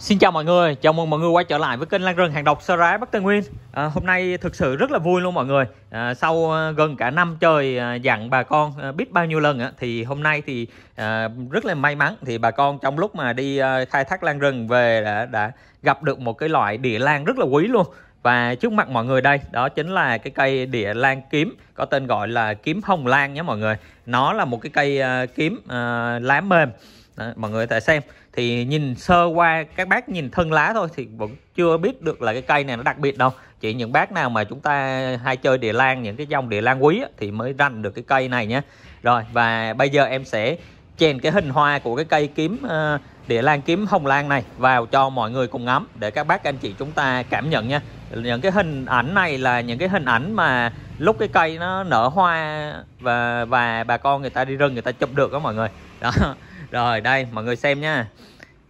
Xin chào mọi người, chào mừng mọi người quay trở lại với kênh Lan Rừng Hàng Độc Sơ rái Bắc Tây Nguyên à, Hôm nay thực sự rất là vui luôn mọi người à, Sau à, gần cả năm trời à, dặn bà con à, biết bao nhiêu lần à, Thì hôm nay thì à, rất là may mắn Thì bà con trong lúc mà đi khai thác lan rừng về đã, đã gặp được một cái loại địa lan rất là quý luôn và trước mặt mọi người đây đó chính là cái cây địa lan kiếm có tên gọi là kiếm hồng lan nhé mọi người nó là một cái cây uh, kiếm uh, lá mềm Đấy, mọi người tại xem thì nhìn sơ qua các bác nhìn thân lá thôi thì vẫn chưa biết được là cái cây này nó đặc biệt đâu chỉ những bác nào mà chúng ta hay chơi địa lan những cái dòng địa lan quý á, thì mới rành được cái cây này nhé rồi và bây giờ em sẽ chèn cái hình hoa của cái cây kiếm uh, địa lan kiếm hồng lan này vào cho mọi người cùng ngắm để các bác anh chị chúng ta cảm nhận nha những cái hình ảnh này là những cái hình ảnh mà lúc cái cây nó nở hoa và và bà con người ta đi rừng người ta chụp được đó mọi người đó rồi đây mọi người xem nha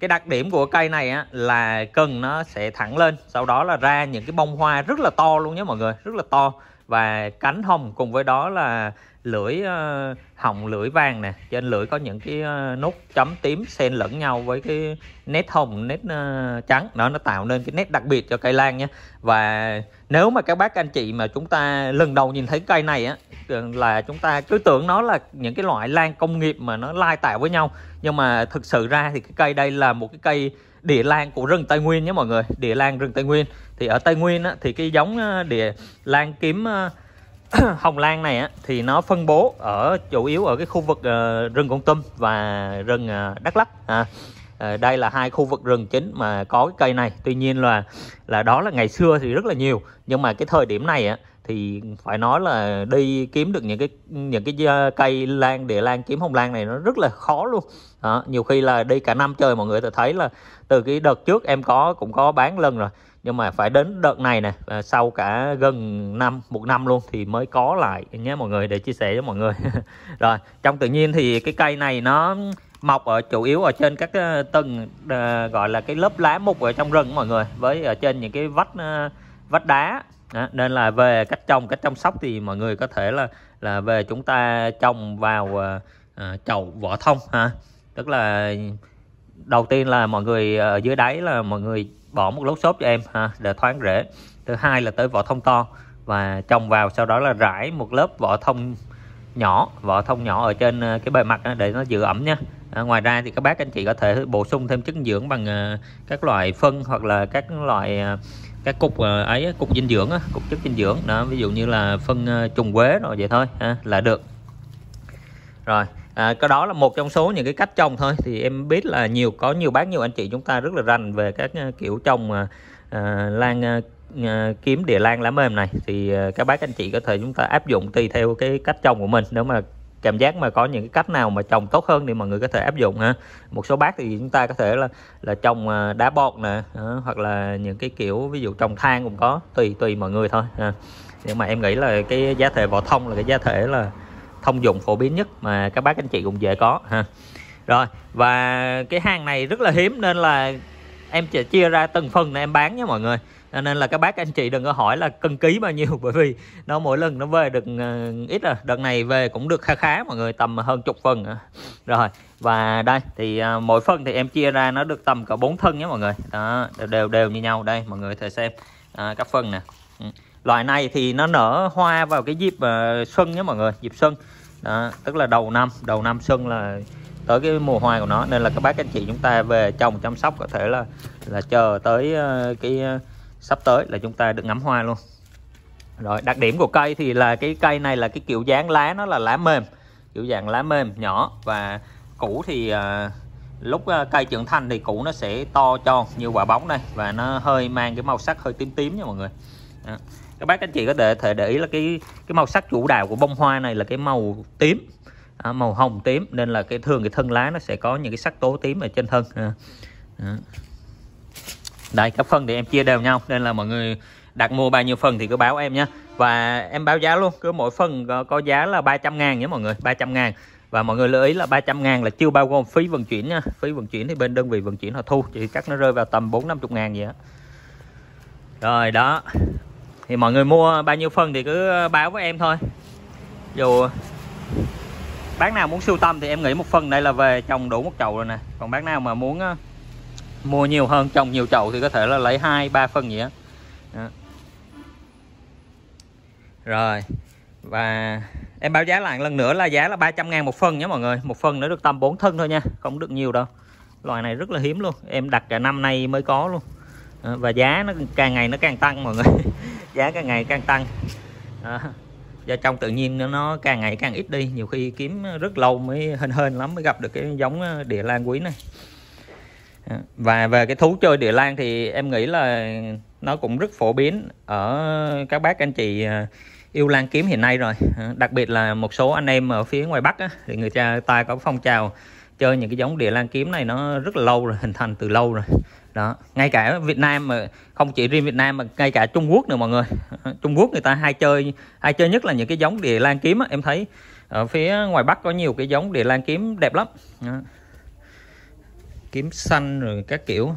cái đặc điểm của cây này á, là cần nó sẽ thẳng lên sau đó là ra những cái bông hoa rất là to luôn nhé mọi người rất là to và cánh hồng cùng với đó là lưỡi uh, hồng lưỡi vàng nè trên lưỡi có những cái uh, ờ, nốt chấm tím xen lẫn nhau với cái nét hồng nét uh, trắng nó nó tạo nên cái nét đặc biệt cho cây lan nhé và nếu mà các bác anh chị mà chúng ta lần đầu nhìn thấy cây này á là chúng ta cứ tưởng nó là những cái loại lan công nghiệp mà nó lai tạo với nhau nhưng mà thực sự ra thì cái cây đây là một cái cây địa lan của rừng Tây Nguyên nhé mọi người địa lan rừng Tây Nguyên thì ở Tây Nguyên á, thì cái giống ờ, địa lan kiếm ờ, hồng lan này á, thì nó phân bố ở chủ yếu ở cái khu vực ờ, rừng Con Tum và rừng Đắk Lắk à, đây là hai khu vực rừng chính mà có cái cây này tuy nhiên là là đó là ngày xưa thì rất là nhiều nhưng mà cái thời điểm này á, thì phải nói là đi kiếm được những cái những cái ờ, cây lan địa lan kiếm hồng lan này nó rất là khó luôn đó, nhiều khi là đi cả năm trời mọi người ta thấy là từ cái đợt trước em có cũng có bán lần rồi nhưng mà phải đến đợt này nè ờ, sau cả gần năm một năm luôn thì mới có lại nhé mọi người để chia sẻ với mọi người rồi trong tự nhiên thì cái cây này nó mọc ở chủ yếu ở trên các ờ, tầng gọi là cái lớp lá mục ở trong rừng mọi người với ở trên những cái vách vách đá đó, nên là về cách trồng cách chăm sóc thì mọi người có thể là là về chúng ta trồng vào à, chậu vỏ thông ha tức là đầu tiên là mọi người ở ờ, dưới đáy là mọi người bỏ một lốt xốp cho em ha để thoáng rễ thứ hai là tới vỏ thông to và trồng vào sau đó là rải một lớp vỏ thông nhỏ vỏ thông nhỏ ở trên cái bề mặt để nó giữ ẩm nha à, ngoài ra thì các bác anh chị có thể bổ sung thêm chất dưỡng bằng các loại phân hoặc là các loại cái cục ờ, ấy cục dinh dưỡng cục chất dinh dưỡng đó ví dụ như là phân ờ, trùng quế rồi vậy thôi là được rồi à, cái đó là một trong số những cái cách trồng thôi thì em biết là nhiều có nhiều bác nhiều anh chị chúng ta rất là rành về các ờ, kiểu trồng à, lan à, kiếm địa lan lá mềm này thì à, các bác anh chị có thể chúng ta áp dụng tùy theo cái cách trồng của mình nếu mà cảm giác mà có những cái cách nào mà trồng tốt hơn thì mọi người có thể áp dụng ha một số bác thì chúng ta có thể là là trồng à, đá bọt nè à, hoặc là những cái kiểu ví dụ trồng than cũng có tùy tùy mọi người thôi ha nhưng mà em nghĩ là cái giá thể vỏ thông là cái giá thể là thông dụng phổ biến nhất mà các bác anh chị cũng dễ có ha rồi và cái hàng này rất là hiếm nên là em sẽ chia ra từng phần để em bán nha mọi người nên là các bác anh chị đừng có hỏi là cân ký bao nhiêu bởi vì nó mỗi lần nó về được ờ, ít rồi đợt này về cũng được khá khá mọi người tầm hơn chục phần à. rồi và đây thì ờ, mỗi phần thì em chia ra nó được tầm cả bốn thân nhé mọi người đó đều đều như nhau đây mọi người thử xem à, các phần nè ừ. loại này thì nó nở hoa vào cái dịp uh, xuân nhé mọi người dịp xuân đó, tức là đầu năm đầu năm xuân là tới cái mùa hoa của nó nên là các bác anh chị chúng ta về trồng chăm sóc có thể là là chờ tới uh, cái uh, sắp tới là chúng ta được ngắm hoa luôn rồi đặc điểm của cây thì là cái cây này là cái kiểu dáng lá nó là lá mềm kiểu dạng lá mềm nhỏ và củ thì uh, lúc uh, cây trưởng thành thì củ nó sẽ to tròn như quả bóng đây và nó hơi mang cái màu sắc hơi tím tím nha mọi người Đó. các bác anh chị có thể thể để ý là cái cái màu sắc chủ đạo của bông hoa này là cái màu tím à, màu hồng tím nên là cái thường cái thân lá nó sẽ có những cái sắc tố tím ở trên thân à. À đây các phần thì em chia đều nhau nên là mọi người đặt mua bao nhiêu phần thì cứ báo em nhé và em báo giá luôn cứ mỗi phần có, giá là 300 ngàn nhé mọi người 300 ngàn và mọi người lưu ý là 300 ngàn là chưa bao gồm phí vận chuyển nha phí vận chuyển thì bên đơn vị vận chuyển họ thu chỉ chắc nó rơi vào tầm 4 50 ngàn gì đó rồi đó thì mọi người mua bao nhiêu phần thì cứ báo với em thôi dù bác nào muốn sưu tâm thì em nghĩ một phần đây là về trồng đủ một chậu rồi nè còn bác nào mà muốn mua nhiều hơn trồng nhiều chậu thì có thể là lấy hai ba phân nhỉ đó. rồi và em báo giá lại lần nữa là giá là 300 ngàn một phân nhé mọi người một phân nó được tầm 4 thân thôi nha không được nhiều đâu loài này rất là hiếm luôn em đặt cả năm nay mới có luôn và giá nó càng ngày nó càng tăng mọi người giá càng ngày càng tăng à, do trong tự nhiên nó, nó càng ngày càng ít đi nhiều khi kiếm rất lâu mới hên hên lắm mới gặp được cái giống ờ, địa lan quý này và về cái thú chơi địa lan thì em nghĩ là nó cũng rất phổ biến ở các bác anh chị à, yêu lan kiếm hiện nay rồi à, đặc biệt là một số anh em ở phía ngoài bắc á, thì người ta ta có phong trào chơi những cái giống địa lan kiếm này nó rất là lâu rồi hình thành từ lâu rồi đó ngay cả Việt Nam mà không chỉ riêng Việt Nam mà ngay cả Trung Quốc nữa mọi người à, Trung Quốc người ta hay chơi hay chơi nhất là những cái giống địa lan kiếm á. em thấy ở phía ngoài Bắc có nhiều cái giống địa lan kiếm đẹp lắm đó kiếm xanh rồi các kiểu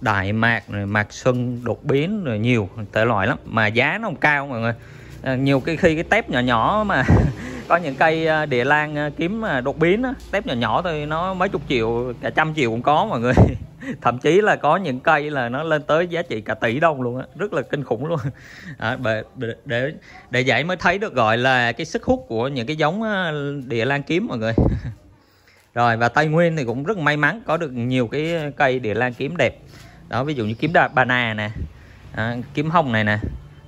đại mạc rồi mạc xuân đột biến rồi nhiều thể loại lắm mà giá nó không cao mọi người à, nhiều cái khi cái tép nhỏ nhỏ mà có những cây à, địa lan à, kiếm đột biến đó, tép nhỏ nhỏ thôi nó mấy chục triệu cả trăm triệu cũng có mọi người thậm chí là có những cây là nó lên tới giá trị cả tỷ đồng luôn á rất là kinh khủng luôn à, để, để để vậy mới thấy được gọi là cái sức hút của những cái giống địa lan kiếm mọi người rồi và Tây Nguyên thì cũng rất may mắn có được nhiều cái cây địa lan kiếm đẹp đó ví dụ như kiếm đà bà nà nè à, kiếm hồng này nè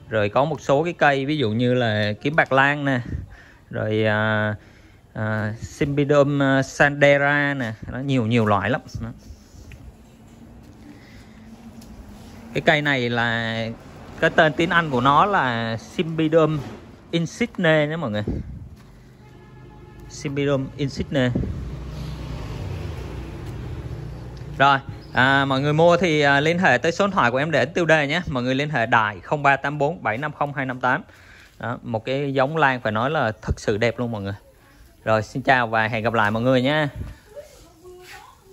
rồi có một số cái cây ví dụ như là kiếm bạc lan nè rồi à, à, Symbidum à, sandera nè nó nhiều nhiều loại lắm đó. cái cây này là cái tên tiếng Anh của nó là Symbidum insigne nhé mọi người Symbidum insigne rồi à, mọi người mua thì à, liên hệ tới số điện thoại của em để tiêu đề nhé mọi người liên hệ đài 0384 750 258 Đó, một cái giống lan phải nói là thật sự đẹp luôn mọi người rồi xin chào và hẹn gặp lại mọi người nhé